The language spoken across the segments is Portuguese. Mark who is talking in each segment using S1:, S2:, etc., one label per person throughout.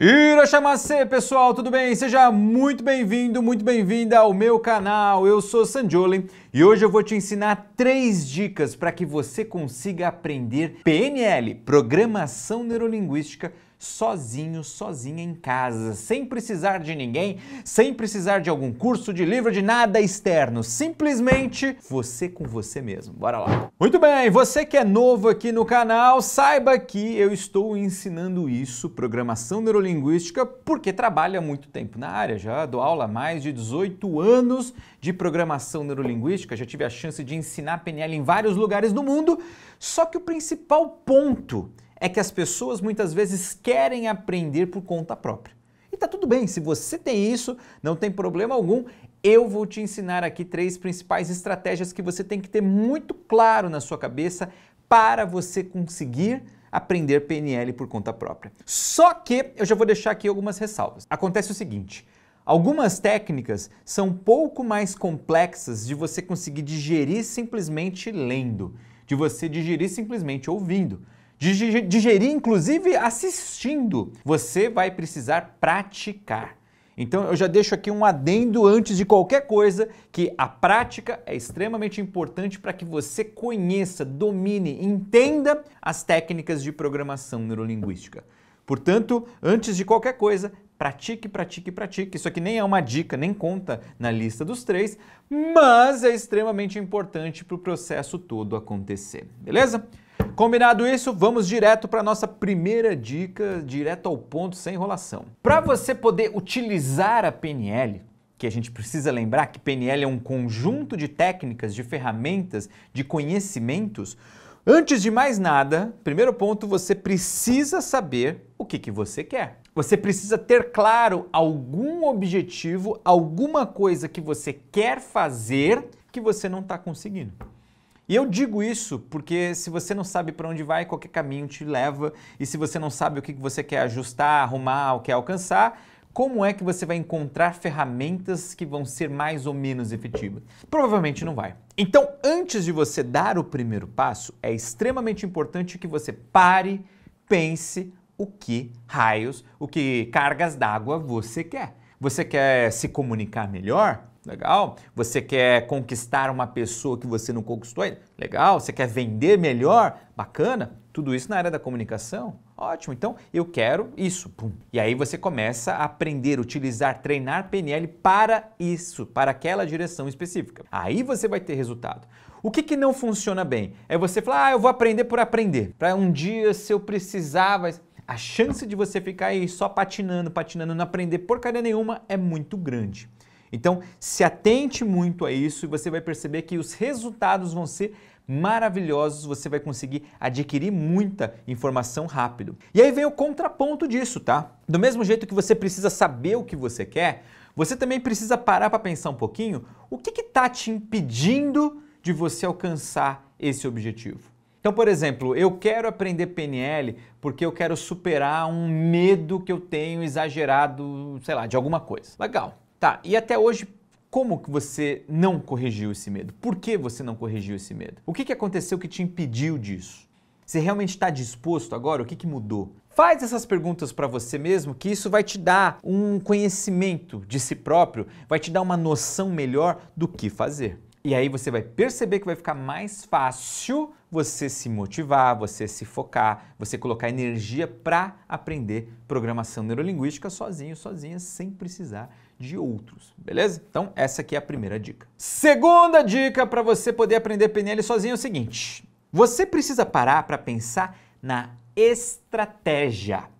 S1: Irashamase, pessoal, tudo bem? Seja muito bem-vindo, muito bem-vinda ao meu canal. Eu sou Sanjolin e hoje eu vou te ensinar três dicas para que você consiga aprender PNL, Programação Neurolinguística, sozinho, sozinha em casa, sem precisar de ninguém, sem precisar de algum curso, de livro, de nada externo. Simplesmente você com você mesmo. Bora lá. Muito bem, você que é novo aqui no canal, saiba que eu estou ensinando isso, programação neurolinguística, porque trabalho há muito tempo na área. Já dou aula há mais de 18 anos de programação neurolinguística, já tive a chance de ensinar PNL em vários lugares do mundo. Só que o principal ponto é que as pessoas muitas vezes querem aprender por conta própria. E tá tudo bem, se você tem isso, não tem problema algum. Eu vou te ensinar aqui três principais estratégias que você tem que ter muito claro na sua cabeça para você conseguir aprender PNL por conta própria. Só que eu já vou deixar aqui algumas ressalvas. Acontece o seguinte: algumas técnicas são um pouco mais complexas de você conseguir digerir simplesmente lendo, de você digerir simplesmente ouvindo. Digerir, inclusive assistindo, você vai precisar praticar. Então eu já deixo aqui um adendo antes de qualquer coisa que a prática é extremamente importante para que você conheça, domine, entenda as técnicas de programação neurolinguística. Portanto, antes de qualquer coisa, pratique, pratique, pratique. Isso aqui nem é uma dica, nem conta na lista dos três, mas é extremamente importante para o processo todo acontecer, beleza? Combinado isso, vamos direto para nossa primeira dica, direto ao ponto, sem enrolação. Para você poder utilizar a PNL, que a gente precisa lembrar que PNL é um conjunto de técnicas, de ferramentas, de conhecimentos, antes de mais nada, primeiro ponto, você precisa saber o que, que você quer. Você precisa ter claro algum objetivo, alguma coisa que você quer fazer que você não está conseguindo. E eu digo isso porque se você não sabe para onde vai, qualquer caminho te leva, e se você não sabe o que você quer ajustar, arrumar, o que alcançar, como é que você vai encontrar ferramentas que vão ser mais ou menos efetivas? Provavelmente não vai. Então, antes de você dar o primeiro passo, é extremamente importante que você pare, pense o que raios, o que cargas d'água você quer. Você quer se comunicar melhor? Legal? Você quer conquistar uma pessoa que você não conquistou ainda? Legal? Você quer vender melhor? Bacana? Tudo isso na área da comunicação? Ótimo, então eu quero isso. Pum. E aí você começa a aprender, utilizar, treinar PNL para isso, para aquela direção específica. Aí você vai ter resultado. O que, que não funciona bem? É você falar, ah, eu vou aprender por aprender. Para um dia, se eu precisar, a chance de você ficar aí só patinando, patinando, não aprender porcaria nenhuma é muito grande. Então, se atente muito a isso e você vai perceber que os resultados vão ser maravilhosos, você vai conseguir adquirir muita informação rápido. E aí vem o contraponto disso, tá? Do mesmo jeito que você precisa saber o que você quer, você também precisa parar para pensar um pouquinho o que está te impedindo de você alcançar esse objetivo. Então, por exemplo, eu quero aprender PNL porque eu quero superar um medo que eu tenho exagerado, sei lá, de alguma coisa. Legal. Tá, e até hoje como que você não corrigiu esse medo? Por que você não corrigiu esse medo? O que, que aconteceu que te impediu disso? Você realmente está disposto agora? O que, que mudou? Faz essas perguntas para você mesmo, que isso vai te dar um conhecimento de si próprio, vai te dar uma noção melhor do que fazer. E aí você vai perceber que vai ficar mais fácil você se motivar, você se focar, você colocar energia para aprender programação neurolinguística sozinho, sozinha, sem precisar de outros, beleza? Então, essa aqui é a primeira dica. Segunda dica para você poder aprender PNL sozinho é o seguinte: você precisa parar para pensar na estratégia.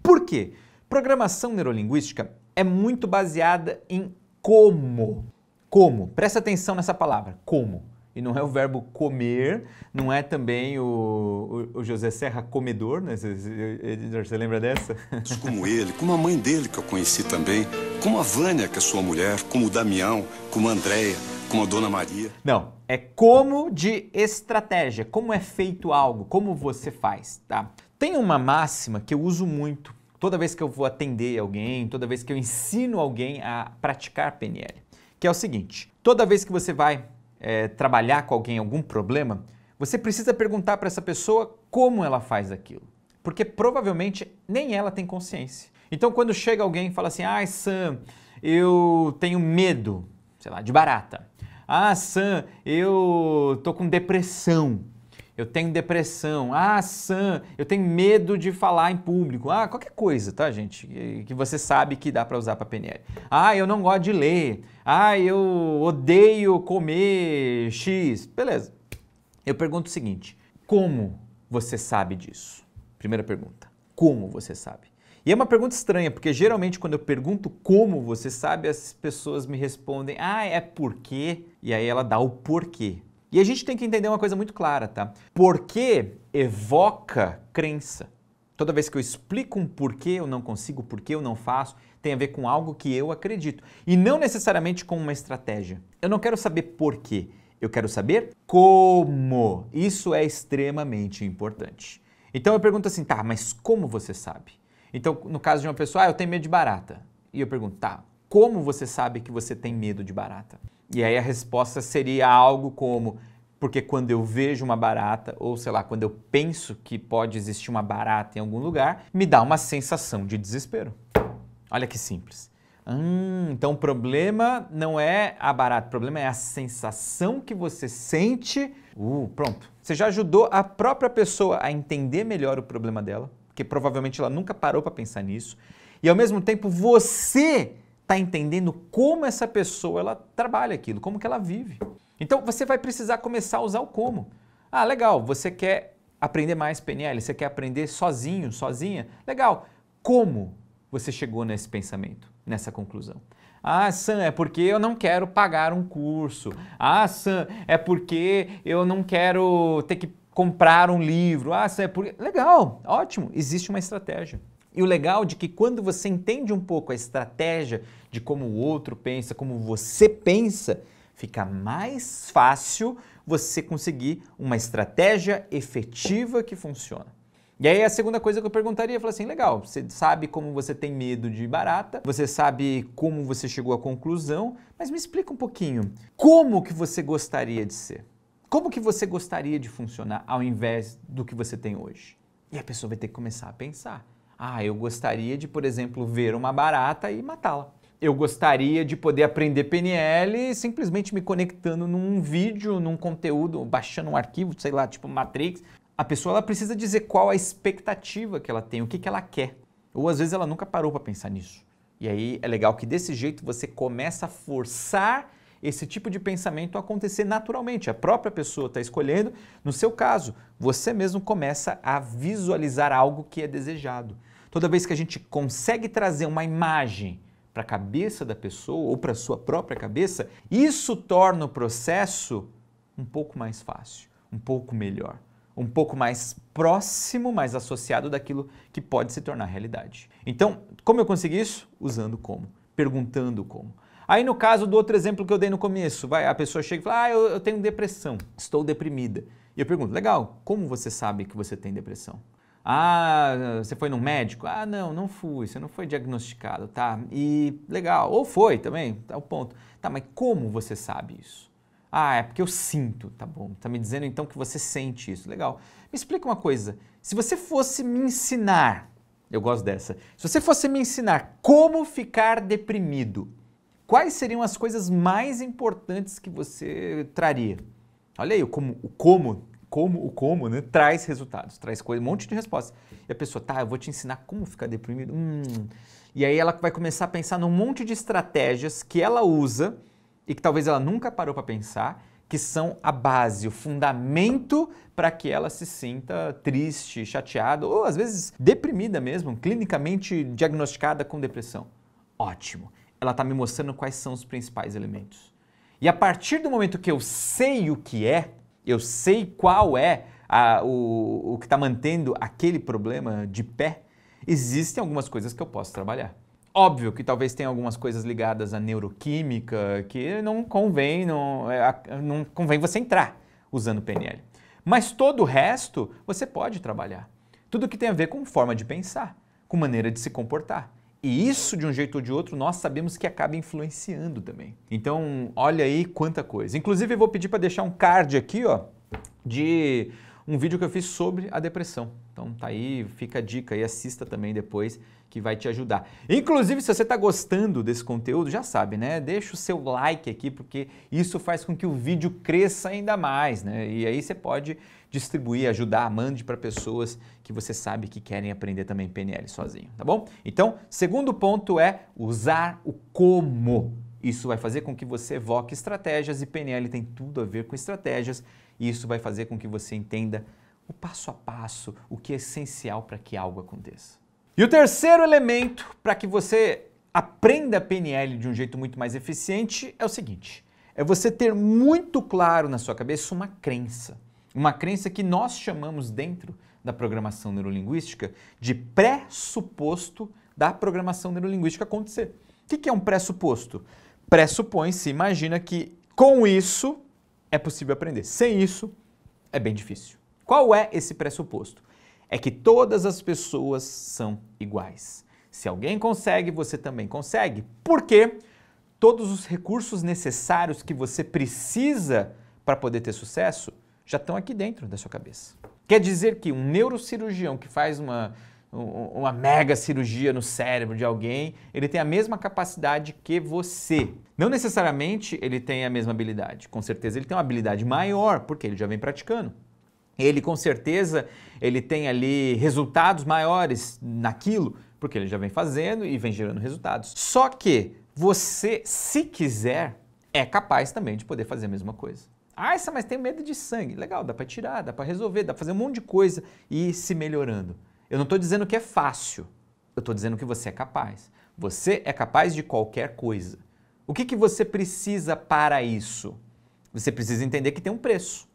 S1: Por quê? Programação neurolinguística é muito baseada em como. Como? Presta atenção nessa palavra, como. E não é o verbo comer, não é também o, o, José Serra comedor, né? você lembra dessa? Como ele, como a mãe dele que eu conheci também, como a Vânia, que é sua mulher, como o Damião, como a Andréia, como a Dona Maria. Não, é como de estratégia, como é feito algo, como você faz, tá? Tem uma máxima que eu uso muito toda vez que eu vou atender alguém, toda vez que eu ensino alguém a praticar PNL, que é o seguinte: toda vez que você vai é, trabalhar com alguém algum problema, você precisa perguntar para essa pessoa como ela faz aquilo. Porque provavelmente nem ela tem consciência. Então, quando chega alguém e fala assim: Ah, Sam, eu tenho medo, sei lá, de barata. Ah, Sam, eu tô com depressão eu tenho depressão, ah, Sam, eu tenho medo de falar em público, ah, qualquer coisa, tá, gente, que você sabe que dá para usar para PNL. Ah, eu não gosto de ler, ah, eu odeio comer X, beleza. Eu pergunto o seguinte, como você sabe disso? Primeira pergunta, como você sabe? E é uma pergunta estranha, porque geralmente quando eu pergunto como você sabe, as pessoas me respondem, ah, é porque, e aí ela dá o porquê. E a gente tem que entender uma coisa muito clara, tá? Porque evoca crença. Toda vez que eu explico um porquê eu não consigo, porquê eu não faço, tem a ver com algo que eu acredito. E não necessariamente com uma estratégia. Eu não quero saber porquê, eu quero saber como. Isso é extremamente importante. Então eu pergunto assim, tá, mas como você sabe? Então, no caso de uma pessoa, ah, eu tenho medo de barata. E eu pergunto, tá, como você sabe que você tem medo de barata? E aí a resposta seria algo como: porque quando eu vejo uma barata, ou sei lá, quando eu penso que pode existir uma barata em algum lugar, me dá uma sensação de desespero. Olha que simples. Hum, então o problema não é a barata, o problema é a sensação que você sente. Uh, pronto. Você já ajudou a própria pessoa a entender melhor o problema dela, porque provavelmente ela nunca parou para pensar nisso. E ao mesmo tempo você está entendendo como essa pessoa ela trabalha aquilo, como que ela vive. Então você vai precisar começar a usar o como. Ah, legal, você quer aprender mais PNL, você quer aprender sozinho, sozinha? Legal. Como você chegou nesse pensamento, nessa conclusão? Ah, Sam, é porque eu não quero pagar um curso. Ah, Sam, é porque eu não quero ter que comprar um livro. Ah, Sam, é porque. Legal, ótimo, existe uma estratégia. E o legal de que quando você entende um pouco a estratégia de como o outro pensa, como você pensa, fica mais fácil você conseguir uma estratégia efetiva que funciona. E aí a segunda coisa que eu perguntaria, eu falo assim, legal, você sabe como você tem medo de barata, você sabe como você chegou à conclusão, mas me explica um pouquinho, como que você gostaria de ser? Como que você gostaria de funcionar ao invés do que você tem hoje? E a pessoa vai ter que começar a pensar. Ah, eu gostaria de, por exemplo, ver uma barata e matá-la. Eu gostaria de poder aprender PNL simplesmente me conectando num vídeo, num conteúdo, baixando um arquivo, sei lá, tipo Matrix. A pessoa ela precisa dizer qual a expectativa que ela tem, o que, que ela quer. Ou às vezes ela nunca parou para pensar nisso. E aí é legal que desse jeito você começa a forçar esse tipo de pensamento acontecer naturalmente. A própria pessoa está escolhendo. No seu caso, você mesmo começa a visualizar algo que é desejado. Toda vez que a gente consegue trazer uma imagem para a cabeça da pessoa ou para a sua própria cabeça, isso torna o processo um pouco mais fácil, um pouco melhor, um pouco mais próximo, mais associado daquilo que pode se tornar realidade. Então, como eu consegui isso? Usando como, perguntando como. Aí no caso do outro exemplo que eu dei no começo, vai, a pessoa chega e fala, ah, eu, eu tenho depressão, estou deprimida. E eu pergunto, legal, como você sabe que você tem depressão? Ah, você foi no médico? Ah, não, não fui, você não foi diagnosticado, tá? E legal, ou foi também, tá o ponto. Tá, mas como você sabe isso? Ah, é porque eu sinto, tá bom? Tá me dizendo então que você sente isso, legal. Me explica uma coisa, se você fosse me ensinar, eu gosto dessa, se você fosse me ensinar como ficar deprimido, quais seriam as coisas mais importantes que você traria? Olha aí, como, o como como, o como, né, traz resultados, traz coisa, um monte de respostas. E a pessoa, tá, eu vou te ensinar como ficar deprimido. Hum. E aí ela vai começar a pensar num monte de estratégias que ela usa e que talvez ela nunca parou para pensar, que são a base, o fundamento para que ela se sinta triste, chateada ou às vezes deprimida mesmo, clinicamente diagnosticada com depressão. Ótimo. Ela tá me mostrando quais são os principais elementos. E a partir do momento que eu sei o que é, eu sei qual é a, o, o que está mantendo aquele problema de pé, existem algumas coisas que eu posso trabalhar. Óbvio que talvez tenha algumas coisas ligadas à neuroquímica que não convém, não, é, não convém você entrar usando PNL. Mas todo o resto você pode trabalhar. Tudo que tem a ver com forma de pensar, com maneira de se comportar. E isso, de um jeito ou de outro, nós sabemos que acaba influenciando também. Então, olha aí quanta coisa. Inclusive, eu vou pedir para deixar um card aqui, ó, de um vídeo que eu fiz sobre a depressão. Então tá aí, fica a dica e assista também depois que vai te ajudar. Inclusive, se você está gostando desse conteúdo, já sabe, né? Deixa o seu like aqui porque isso faz com que o vídeo cresça ainda mais, né? E aí você pode distribuir, ajudar, mande para pessoas que você sabe que querem aprender também PNL sozinho, tá bom? Então, segundo ponto é usar o como isso vai fazer com que você evoque estratégias e PNL tem tudo a ver com estratégias. E isso vai fazer com que você entenda o passo a passo, o que é essencial para que algo aconteça. E o terceiro elemento para que você aprenda PNL de um jeito muito mais eficiente é o seguinte: é você ter muito claro na sua cabeça uma crença. Uma crença que nós chamamos dentro da programação neurolinguística de pressuposto da programação neurolinguística acontecer. O que é um pressuposto? pressupõe, se imagina que com isso é possível aprender. Sem isso, é bem difícil. Qual é esse pressuposto? É que todas as pessoas são iguais. Se alguém consegue, você também consegue. Porque todos os recursos necessários que você precisa para poder ter sucesso já estão aqui dentro da sua cabeça. Quer dizer que um neurocirurgião que faz uma uma mega cirurgia no cérebro de alguém, ele tem a mesma capacidade que você. Não necessariamente ele tem a mesma habilidade. Com certeza ele tem uma habilidade maior, porque ele já vem praticando. Ele com certeza ele tem ali resultados maiores naquilo, porque ele já vem fazendo e vem gerando resultados. Só que você, se quiser, é capaz também de poder fazer a mesma coisa. Ah, mas tem medo de sangue. Legal, dá para tirar, dá para resolver, dá para fazer um monte de coisa e ir se melhorando. Eu não estou dizendo que é fácil, eu estou dizendo que você é capaz. Você é capaz de qualquer coisa. O que, que você precisa para isso? Você precisa entender que tem um preço.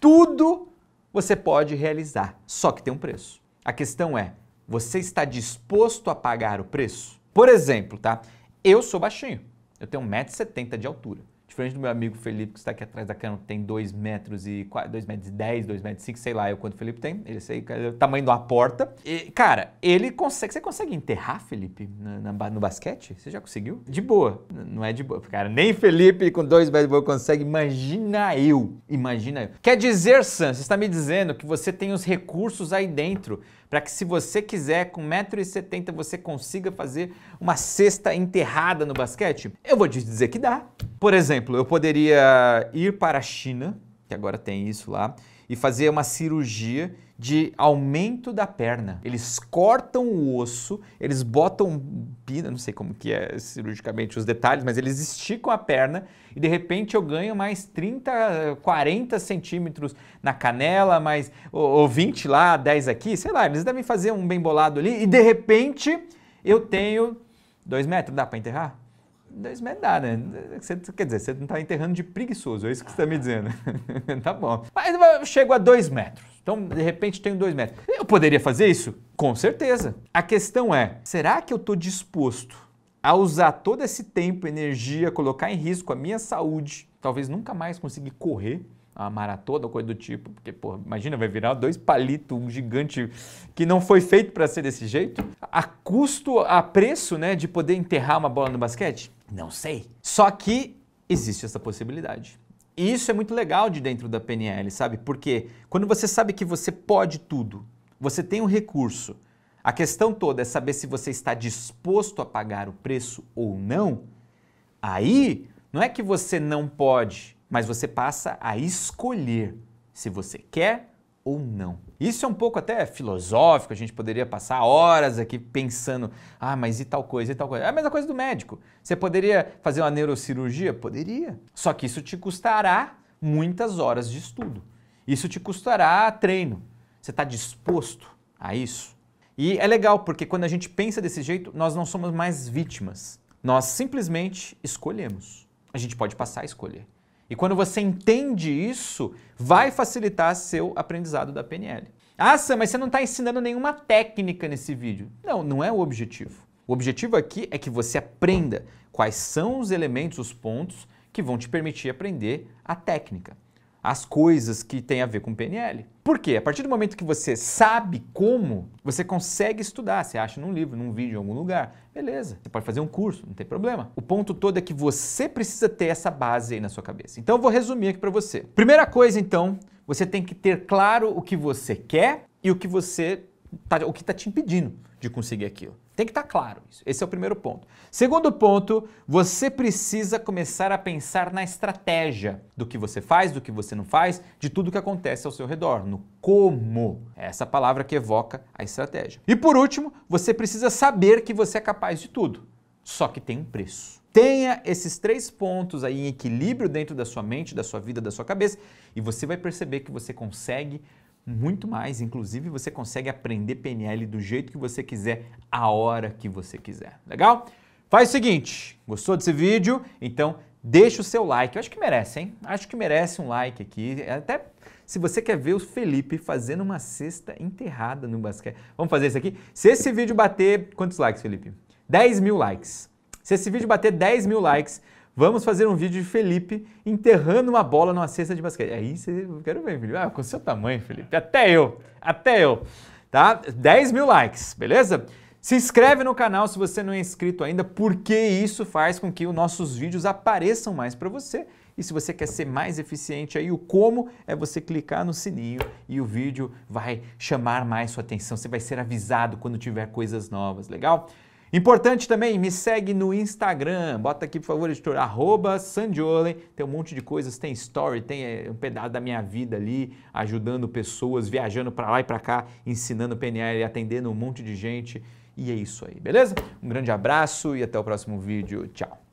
S1: Tudo você pode realizar, só que tem um preço. A questão é, você está disposto a pagar o preço? Por exemplo, tá? Eu sou baixinho, eu tenho 1,70m de altura. Diferente do meu amigo Felipe, que está aqui atrás da câmera, que tem 2 metros e 2 metros e 10, 2 metros e 5, sei lá eu quanto o Felipe tem. Ele sei é o tamanho da porta. E, cara, ele consegue. Você consegue enterrar, Felipe, no basquete? Você já conseguiu? De boa. Não é de boa. Cara, nem Felipe com 2 metros de boa consegue. Imagina eu. Imagina eu. Quer dizer, Sam, você está me dizendo que você tem os recursos aí dentro para que se você quiser, com 1,70m, você consiga fazer uma cesta enterrada no basquete? Eu vou te dizer que dá. Por exemplo, eu poderia ir para a China, que agora tem isso lá, e fazer uma cirurgia de aumento da perna. Eles cortam o osso, eles botam pina, não sei como que é cirurgicamente os detalhes, mas eles esticam a perna e de repente eu ganho mais 30, 40 centímetros na canela, mais ou 20 lá, 10 aqui, sei lá, eles devem fazer um bem bolado ali e de repente eu tenho 2 metros, dá para enterrar? dois metros dá, né? Você, quer dizer, você não está enterrando de preguiçoso, é isso que você está me dizendo. tá bom. Mas eu chego a dois metros. Então, de repente, tenho dois metros. Eu poderia fazer isso? Com certeza. A questão é, será que eu estou disposto a usar todo esse tempo, energia, colocar em risco a minha saúde, talvez nunca mais conseguir correr, a maratona coisa do tipo, porque, pô, imagina, vai virar dois palitos, um gigante que não foi feito para ser desse jeito, a custo, a preço, né, de poder enterrar uma bola no basquete? Não sei. Só que existe essa possibilidade. E isso é muito legal de dentro da PNL, sabe? Porque quando você sabe que você pode tudo, você tem um recurso, a questão toda é saber se você está disposto a pagar o preço ou não, aí não é que você não pode, mas você passa a escolher se você quer ou não. Isso é um pouco até filosófico, a gente poderia passar horas aqui pensando, ah, mas e tal coisa, e tal coisa. É a mesma coisa do médico. Você poderia fazer uma neurocirurgia? Poderia. Só que isso te custará muitas horas de estudo. Isso te custará treino. Você está disposto a isso? E é legal, porque quando a gente pensa desse jeito, nós não somos mais vítimas. Nós simplesmente escolhemos. A gente pode passar a escolher. E quando você entende isso, vai facilitar seu aprendizado da PNL. Ah, Sam, mas você não está ensinando nenhuma técnica nesse vídeo. Não, não é o objetivo. O objetivo aqui é que você aprenda quais são os elementos, os pontos que vão te permitir aprender a técnica as coisas que têm a ver com PNL. Por quê? A partir do momento que você sabe como, você consegue estudar. Você acha num livro, num vídeo, em algum lugar. Beleza. Você pode fazer um curso, não tem problema. O ponto todo é que você precisa ter essa base aí na sua cabeça. Então eu vou resumir aqui para você. Primeira coisa, então, você tem que ter claro o que você quer e o que você tá, o que está te impedindo de conseguir aquilo. Tem que estar tá claro isso. Esse é o primeiro ponto. Segundo ponto, você precisa começar a pensar na estratégia do que você faz, do que você não faz, de tudo que acontece ao seu redor, no como. É essa palavra que evoca a estratégia. E por último, você precisa saber que você é capaz de tudo, só que tem um preço. Tenha esses três pontos aí em equilíbrio dentro da sua mente, da sua vida, da sua cabeça, e você vai perceber que você consegue muito mais. Inclusive, você consegue aprender PNL do jeito que você quiser, a hora que você quiser. Legal? Faz o seguinte, gostou desse vídeo? Então, deixa o seu like. Eu acho que merece, hein? Acho que merece um like aqui. Até se você quer ver o Felipe fazendo uma cesta enterrada no basquete. Vamos fazer isso aqui? Se esse vídeo bater... Quantos likes, Felipe? 10 mil likes. Se esse vídeo bater 10 mil likes, Vamos fazer um vídeo de Felipe enterrando uma bola numa cesta de basquete. Aí você, eu quero ver, Felipe. Ah, com seu tamanho, Felipe. Até eu, até eu. Tá? 10 mil likes, beleza? Se inscreve no canal se você não é inscrito ainda, porque isso faz com que os nossos vídeos apareçam mais para você. E se você quer ser mais eficiente aí, o como é você clicar no sininho e o vídeo vai chamar mais sua atenção. Você vai ser avisado quando tiver coisas novas, legal? Importante também, me segue no Instagram, bota aqui por favor, editor, arroba Sandiole, tem um monte de coisas, tem story, tem eh, um pedaço da minha vida ali, ajudando pessoas, viajando para lá e para cá, ensinando PNL, atendendo um monte de gente, e é isso aí, beleza? Um grande abraço e até o próximo vídeo, tchau!